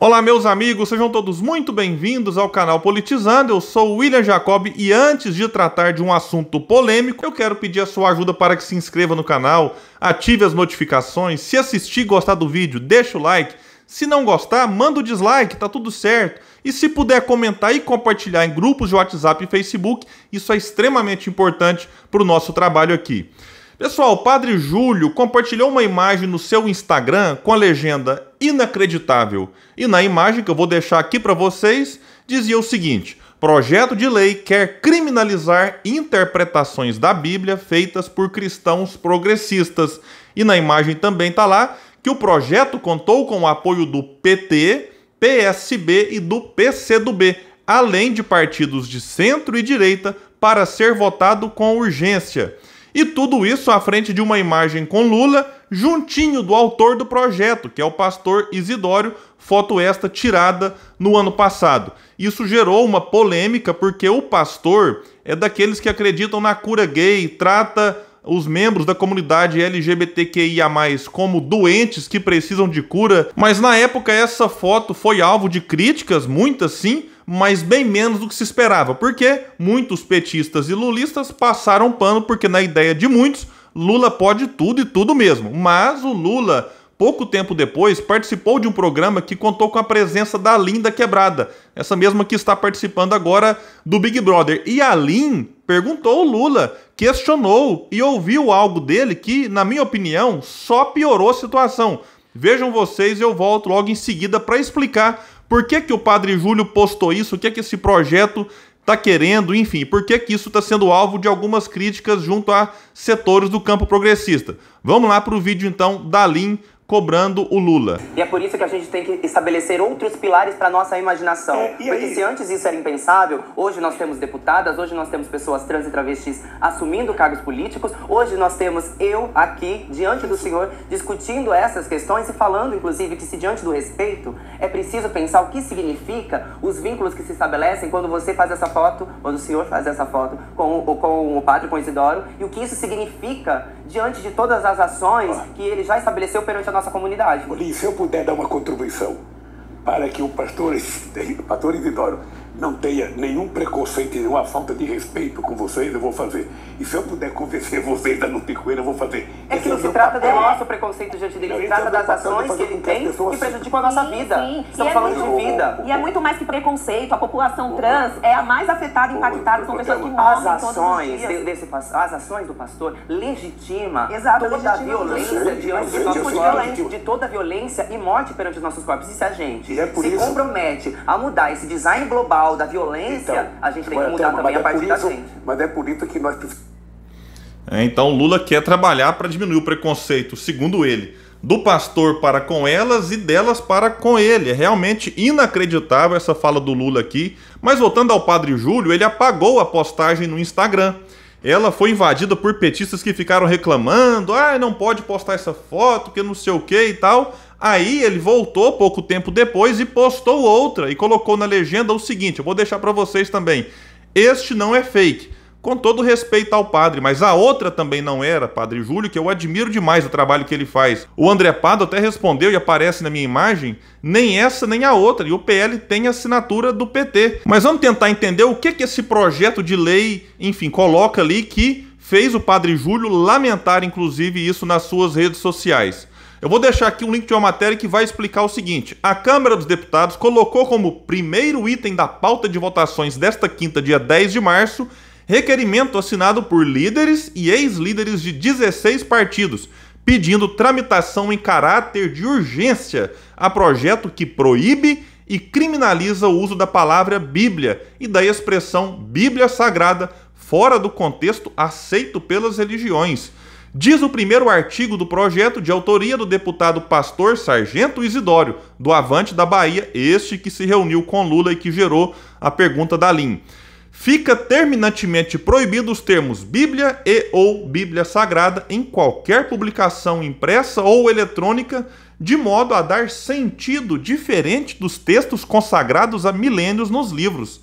Olá, meus amigos, sejam todos muito bem-vindos ao canal Politizando. Eu sou o William Jacob e antes de tratar de um assunto polêmico, eu quero pedir a sua ajuda para que se inscreva no canal, ative as notificações, se assistir e gostar do vídeo, deixa o like. Se não gostar, manda o dislike, tá tudo certo. E se puder comentar e compartilhar em grupos de WhatsApp e Facebook, isso é extremamente importante para o nosso trabalho aqui. Pessoal, o Padre Júlio compartilhou uma imagem no seu Instagram com a legenda inacreditável. E na imagem que eu vou deixar aqui para vocês, dizia o seguinte: Projeto de lei quer criminalizar interpretações da Bíblia feitas por cristãos progressistas. E na imagem também está lá que o projeto contou com o apoio do PT, PSB e do PCdoB, além de partidos de centro e direita, para ser votado com urgência. E tudo isso à frente de uma imagem com Lula, juntinho do autor do projeto, que é o pastor Isidório, foto esta tirada no ano passado. Isso gerou uma polêmica porque o pastor é daqueles que acreditam na cura gay, trata os membros da comunidade LGBTQIA+, como doentes que precisam de cura, mas na época essa foto foi alvo de críticas, muitas sim, mas bem menos do que se esperava, porque muitos petistas e lulistas passaram pano, porque na ideia de muitos, Lula pode tudo e tudo mesmo. Mas o Lula, pouco tempo depois, participou de um programa que contou com a presença da Linda Quebrada, essa mesma que está participando agora do Big Brother. E a Lin perguntou o Lula, questionou e ouviu algo dele que, na minha opinião, só piorou a situação. Vejam vocês, eu volto logo em seguida para explicar por que, que o Padre Júlio postou isso? O que é que esse projeto está querendo? Enfim, por que, que isso está sendo alvo de algumas críticas junto a setores do campo progressista? Vamos lá para o vídeo então da Lin cobrando o Lula. E é por isso que a gente tem que estabelecer outros pilares para nossa imaginação. É, é Porque se antes isso era impensável, hoje nós temos deputadas, hoje nós temos pessoas trans e travestis assumindo cargos políticos, hoje nós temos eu aqui diante do senhor discutindo essas questões e falando inclusive que se diante do respeito é preciso pensar o que significa os vínculos que se estabelecem quando você faz essa foto, quando o senhor faz essa foto com o, com o padre com o Isidoro e o que isso significa diante de todas as ações que ele já estabeleceu perante a nossa comunidade. Olhe, se eu puder dar uma contribuição para que o pastor, pastor Isidoro não tenha nenhum preconceito, nenhuma falta de respeito com vocês, eu vou fazer. E se eu puder convencer vocês a não ter com ele, eu vou fazer. É que é não se trata do nosso preconceito diante dele, se trata é das ações que ele tem que prejudicam a nossa vida. Estamos é falando de vida. E é muito mais que preconceito. A população trans é a mais afetada e impactada, com pessoas que morrem as ações As ações do pastor legitima toda a violência de toda a violência e morte perante os nossos corpos. E se a gente se compromete a mudar esse design global da violência, então, a gente tem que mudar também a partir é isso, gente. Mas é por isso que nós precisamos. É, então Lula quer trabalhar para diminuir o preconceito, segundo ele, do pastor para com elas e delas para com ele. É realmente inacreditável essa fala do Lula aqui. Mas voltando ao padre Júlio, ele apagou a postagem no Instagram. Ela foi invadida por petistas que ficaram reclamando: ah, não pode postar essa foto, que não sei o que e tal. Aí ele voltou pouco tempo depois e postou outra e colocou na legenda o seguinte: eu vou deixar para vocês também. Este não é fake. Com todo respeito ao padre, mas a outra também não era, Padre Júlio, que eu admiro demais o trabalho que ele faz. O André Pado até respondeu e aparece na minha imagem, nem essa nem a outra, e o PL tem assinatura do PT. Mas vamos tentar entender o que que esse projeto de lei, enfim, coloca ali que fez o Padre Júlio lamentar inclusive isso nas suas redes sociais. Eu vou deixar aqui um link de uma matéria que vai explicar o seguinte: a Câmara dos Deputados colocou como primeiro item da pauta de votações desta quinta, dia 10 de março, requerimento assinado por líderes e ex-líderes de 16 partidos, pedindo tramitação em caráter de urgência a projeto que proíbe e criminaliza o uso da palavra Bíblia e da expressão Bíblia Sagrada fora do contexto aceito pelas religiões. Diz o primeiro artigo do projeto de autoria do deputado pastor Sargento Isidório, do Avante da Bahia, este que se reuniu com Lula e que gerou a pergunta da Lim. Fica terminantemente proibido os termos Bíblia e ou Bíblia Sagrada em qualquer publicação impressa ou eletrônica, de modo a dar sentido diferente dos textos consagrados há milênios nos livros.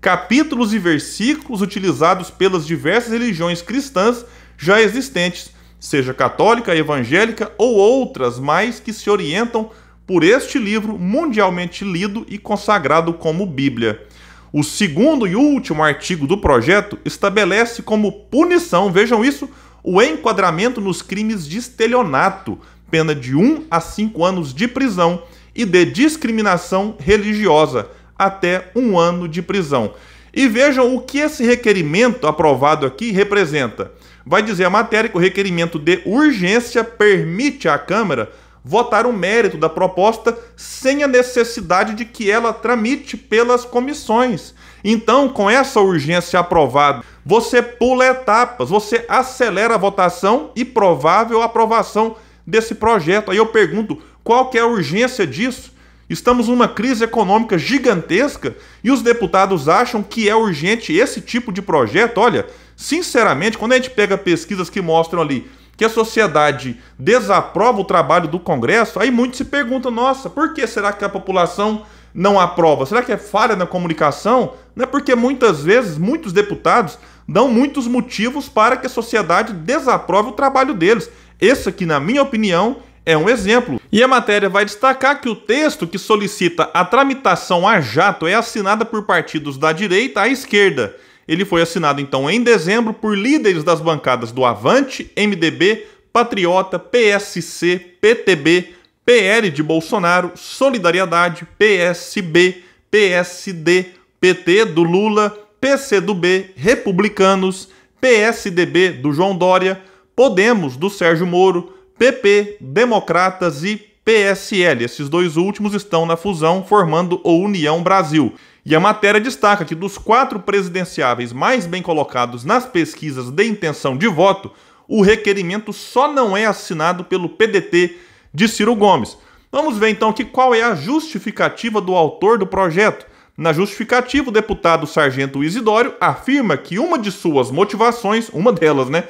Capítulos e versículos utilizados pelas diversas religiões cristãs já existentes, seja católica, evangélica ou outras mais que se orientam por este livro mundialmente lido e consagrado como Bíblia. O segundo e último artigo do projeto estabelece como punição, vejam isso, o enquadramento nos crimes de estelionato, pena de 1 a 5 anos de prisão, e de discriminação religiosa, até um ano de prisão. E vejam o que esse requerimento aprovado aqui representa. Vai dizer a matéria que o requerimento de urgência permite à Câmara votar o mérito da proposta sem a necessidade de que ela tramite pelas comissões. Então, com essa urgência aprovada, você pula etapas, você acelera a votação e provável aprovação desse projeto. Aí eu pergunto, qual que é a urgência disso? Estamos numa crise econômica gigantesca e os deputados acham que é urgente esse tipo de projeto. Olha, sinceramente, quando a gente pega pesquisas que mostram ali que a sociedade desaprova o trabalho do Congresso, aí muitos se perguntam: nossa, por que será que a população não aprova? Será que é falha na comunicação? Não é porque muitas vezes muitos deputados dão muitos motivos para que a sociedade desaprove o trabalho deles. Esse aqui, na minha opinião, é um exemplo. E a matéria vai destacar que o texto que solicita a tramitação a jato é assinada por partidos da direita à esquerda. Ele foi assinado então em dezembro por líderes das bancadas do Avante, MDB, Patriota, PSC, PTB, PL de Bolsonaro, Solidariedade, PSB, PSD, PT do Lula, PCdoB, Republicanos, PSDB do João Dória, Podemos do Sérgio Moro, PP, Democratas e PSL. Esses dois últimos estão na fusão, formando o União Brasil. E a matéria destaca que dos quatro presidenciáveis mais bem colocados nas pesquisas de intenção de voto, o requerimento só não é assinado pelo PDT de Ciro Gomes. Vamos ver então que qual é a justificativa do autor do projeto. Na justificativa, o deputado Sargento Isidório afirma que uma de suas motivações, uma delas, né,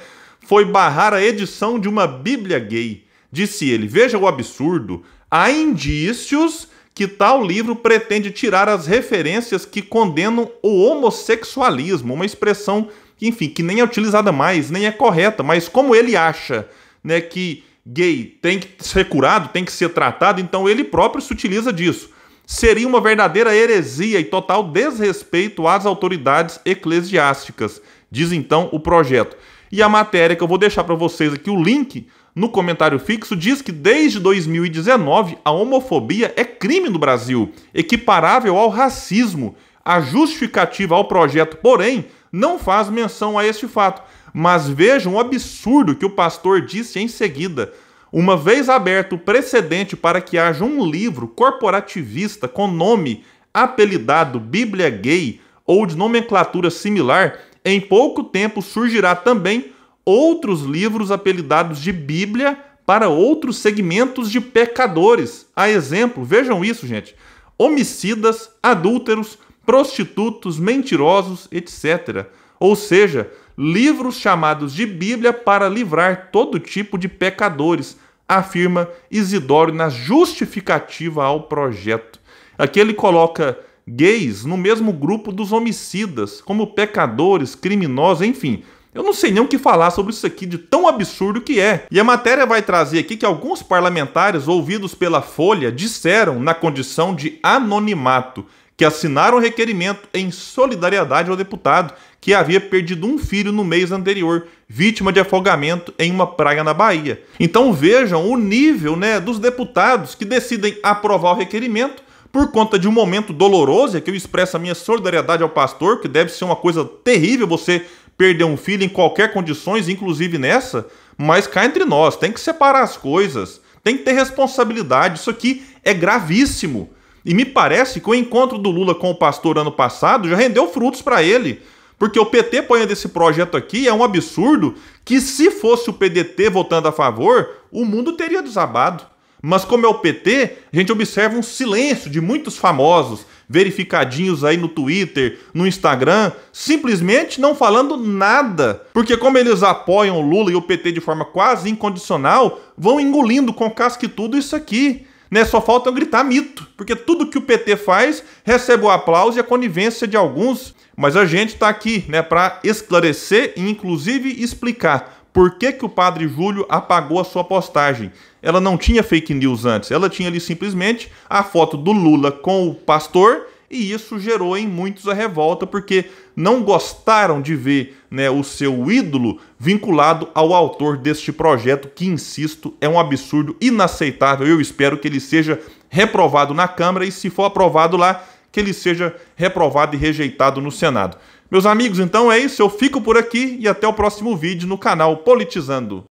foi barrar a edição de uma Bíblia gay. Disse ele: Veja o absurdo. Há indícios que tal livro pretende tirar as referências que condenam o homossexualismo, uma expressão, enfim, que nem é utilizada mais, nem é correta, mas como ele acha, né, que gay tem que ser curado, tem que ser tratado, então ele próprio se utiliza disso. Seria uma verdadeira heresia e total desrespeito às autoridades eclesiásticas, diz então o projeto. E a matéria que eu vou deixar para vocês aqui, o link no comentário fixo, diz que desde 2019 a homofobia é crime no Brasil, equiparável ao racismo. A justificativa ao projeto, porém, não faz menção a este fato. Mas vejam o absurdo que o pastor disse em seguida. Uma vez aberto o precedente para que haja um livro corporativista com nome apelidado Bíblia Gay ou de nomenclatura similar, em pouco tempo surgirá também outros livros apelidados de Bíblia para outros segmentos de pecadores. A exemplo, vejam isso, gente: homicidas, adúlteros, prostitutos, mentirosos, etc. Ou seja, livros chamados de Bíblia para livrar todo tipo de pecadores, afirma Isidoro na justificativa ao projeto. Aqui ele coloca gays no mesmo grupo dos homicidas, como pecadores, criminosos, enfim. Eu não sei nem o que falar sobre isso aqui de tão absurdo que é. E a matéria vai trazer aqui que alguns parlamentares ouvidos pela Folha disseram, na condição de anonimato, que assinaram o requerimento em solidariedade ao deputado que havia perdido um filho no mês anterior, vítima de afogamento em uma praia na Bahia. Então vejam o nível né, dos deputados que decidem aprovar o requerimento por conta de um momento doloroso, e aqui eu expresso a minha solidariedade ao pastor, que deve ser uma coisa terrível você perder um filho em qualquer condições, inclusive nessa, mas cá entre nós, tem que separar as coisas, tem que ter responsabilidade, isso aqui é gravíssimo. E me parece que o encontro do Lula com o pastor ano passado já rendeu frutos para ele. Porque o PT põe desse projeto aqui é um absurdo que, se fosse o PDT votando a favor, o mundo teria desabado. Mas como é o PT, a gente observa um silêncio de muitos famosos, verificadinhos aí no Twitter, no Instagram, simplesmente não falando nada. Porque como eles apoiam o Lula e o PT de forma quase incondicional, vão engolindo com casca e tudo isso aqui. Né? Só falta gritar mito, porque tudo que o PT faz recebe o aplauso e a conivência de alguns. Mas a gente está aqui né, para esclarecer e inclusive explicar por que, que o padre Júlio apagou a sua postagem ela não tinha fake news antes, ela tinha ali simplesmente a foto do Lula com o pastor e isso gerou em muitos a revolta porque não gostaram de ver né, o seu ídolo vinculado ao autor deste projeto, que, insisto, é um absurdo inaceitável. Eu espero que ele seja reprovado na Câmara e, se for aprovado lá, que ele seja reprovado e rejeitado no Senado. Meus amigos, então é isso. Eu fico por aqui e até o próximo vídeo no canal Politizando.